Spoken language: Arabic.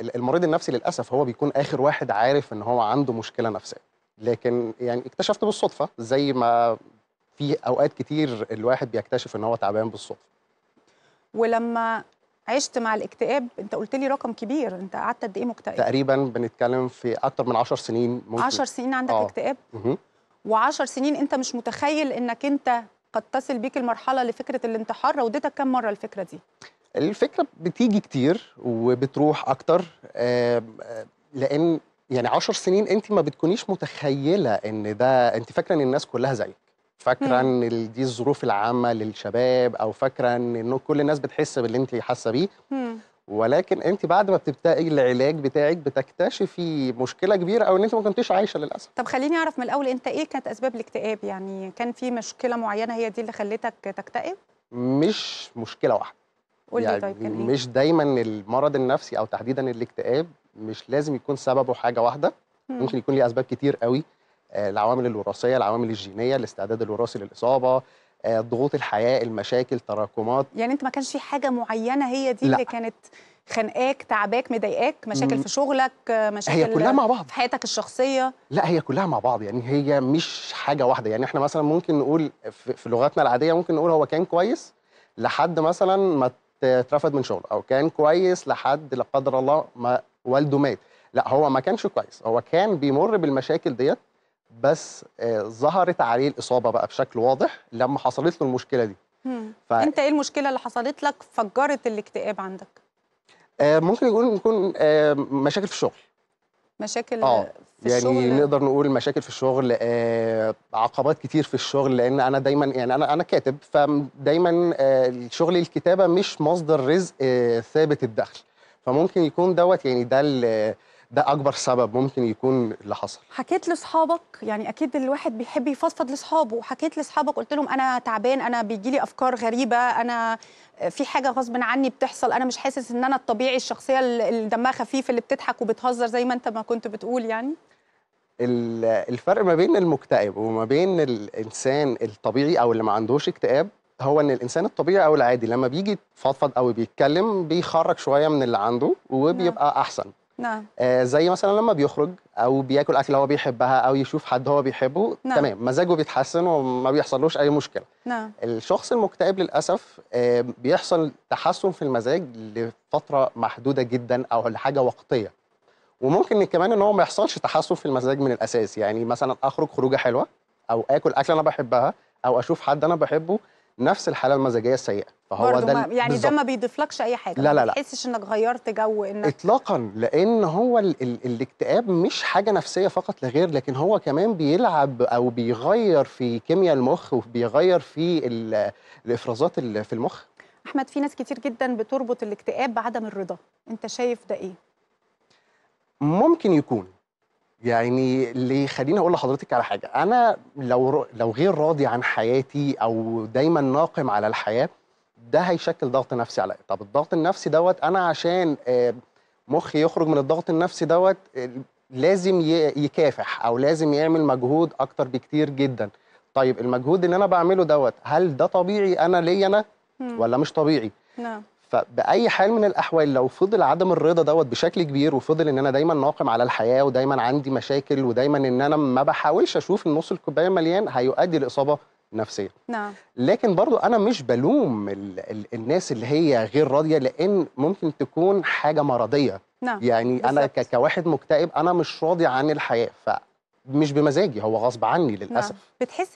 المريض النفسي للاسف هو بيكون اخر واحد عارف ان هو عنده مشكله نفسيه لكن يعني اكتشفت بالصدفه زي ما في اوقات كتير الواحد بيكتشف ان هو تعبان بالصدفه ولما عشت مع الاكتئاب انت قلت لي رقم كبير انت قعدت قد ايه مكتئب تقريبا بنتكلم في اكتر من 10 سنين ممكن 10 سنين عندك آه. اكتئاب و10 سنين انت مش متخيل انك انت قد تصل بيك المرحله لفكره الانتحار روديتك كم مره الفكره دي الفكره بتيجي كتير وبتروح اكتر لان يعني 10 سنين انت ما بتكونيش متخيله ان ده انت فاكره ان الناس كلها زيك فاكره ان دي الظروف العامه للشباب او فاكره ان كل الناس بتحس باللي انت حاسه بيه ولكن انت بعد ما بتبتدي العلاج بتاعك بتكتشفي مشكله كبيره او ان انت ما كنتيش عايشه للاسف طب خليني اعرف من الاول انت ايه كانت اسباب الاكتئاب يعني كان في مشكله معينه هي دي اللي خلتك تكتئب مش مشكله واحده قول يعني طيب كان إيه؟ مش دايما المرض النفسي او تحديدا الاكتئاب مش لازم يكون سببه حاجه واحده مم. ممكن يكون ليه اسباب كتير قوي آه، العوامل الوراثيه العوامل الجينيه الاستعداد الوراثي للاصابه آه، ضغوط الحياه المشاكل تراكمات يعني انت ما كانش في حاجه معينه هي دي لا. اللي كانت خانقاك تعباك مضايقاك مشاكل في شغلك مشاكل هي كلها مع بعض في حياتك الشخصيه لا هي كلها مع بعض يعني هي مش حاجه واحده يعني احنا مثلا ممكن نقول في لغتنا العاديه ممكن نقول هو كان كويس لحد مثلا ما اترفد من شغله او كان كويس لحد لا قدر الله ما والده مات لا هو ما كانش كويس هو كان بيمر بالمشاكل ديت بس آه، ظهرت عليه الاصابه بقى بشكل واضح لما حصلت له المشكله دي ف... انت ايه المشكله اللي حصلت لك فجرت الاكتئاب عندك آه، ممكن يكون يكون آه، مشاكل في الشغل مشاكل آه. في يعني الشغل يعني نقدر نقول مشاكل في الشغل آه عقبات كتير في الشغل لان انا دايما يعني انا انا كاتب فدايما آه شغل الكتابه مش مصدر رزق آه ثابت الدخل فممكن يكون دوت يعني ده ده اكبر سبب ممكن يكون اللي حصل حكيت لاصحابك يعني اكيد الواحد بيحب يفضفض لاصحابه حكيت لاصحابك قلت لهم انا تعبان انا بيجي لي افكار غريبه انا في حاجه غصب عني بتحصل انا مش حاسس ان انا الطبيعي الشخصيه اللي دمها خفيف اللي بتضحك وبتهزر زي ما انت ما كنت بتقول يعني الفرق ما بين المكتئب وما بين الانسان الطبيعي او اللي ما عندوش اكتئاب هو ان الانسان الطبيعي او العادي لما بيجي يفضفض او بيتكلم بيخرج شويه من اللي عنده وبيبقى احسن نعم آه، زي مثلا لما بيخرج او بياكل اكل هو بيحبها او يشوف حد هو بيحبه نعم. تمام مزاجه بيتحسن وما بيحصلوش اي مشكله نعم الشخص المكتئب للاسف آه، بيحصل تحسن في المزاج لفتره محدوده جدا او لحاجه وقتيه وممكن كمان ان هو ما يحصلش تحسن في المزاج من الاساس يعني مثلا اخرج خروجه حلوه او اكل اكل انا بحبها او اشوف حد انا بحبه نفس الحاله المزاجيه السيئه فهو ده ما يعني بالزبط. ده ما بيضيفلكش اي حاجه لا لا لا ما تحسش انك غيرت جو انك اطلاقا لان هو ال ال الاكتئاب مش حاجه نفسيه فقط لا غير لكن هو كمان بيلعب او بيغير في كيمياء المخ وبيغير في الافرازات في المخ احمد في ناس كتير جدا بتربط الاكتئاب بعدم الرضا انت شايف ده ايه ممكن يكون يعني اللي خليني اقول لحضرتك على حاجه انا لو لو غير راضي عن حياتي او دايما ناقم على الحياه ده هيشكل ضغط نفسي عليا طب الضغط النفسي دوت انا عشان آه، مخي يخرج من الضغط النفسي دوت آه، لازم يكافح او لازم يعمل مجهود اكتر بكتير جدا طيب المجهود اللي انا بعمله دوت هل ده طبيعي انا ليا انا ولا مش طبيعي نعم فباي حال من الاحوال لو فضل عدم الرضا دوت بشكل كبير وفضل ان انا دايما ناقم على الحياه ودايما عندي مشاكل ودايما ان انا ما بحاولش اشوف النص الكوبايه مليان هيؤدي لاصابه نفسيه نعم لكن برضو انا مش بلوم الـ الـ الناس اللي هي غير راضيه لان ممكن تكون حاجه مرضيه نعم يعني بالزبط. انا كواحد مكتئب انا مش راضي عن الحياه فمش بمزاجي هو غصب عني نعم. للاسف نعم. بتحس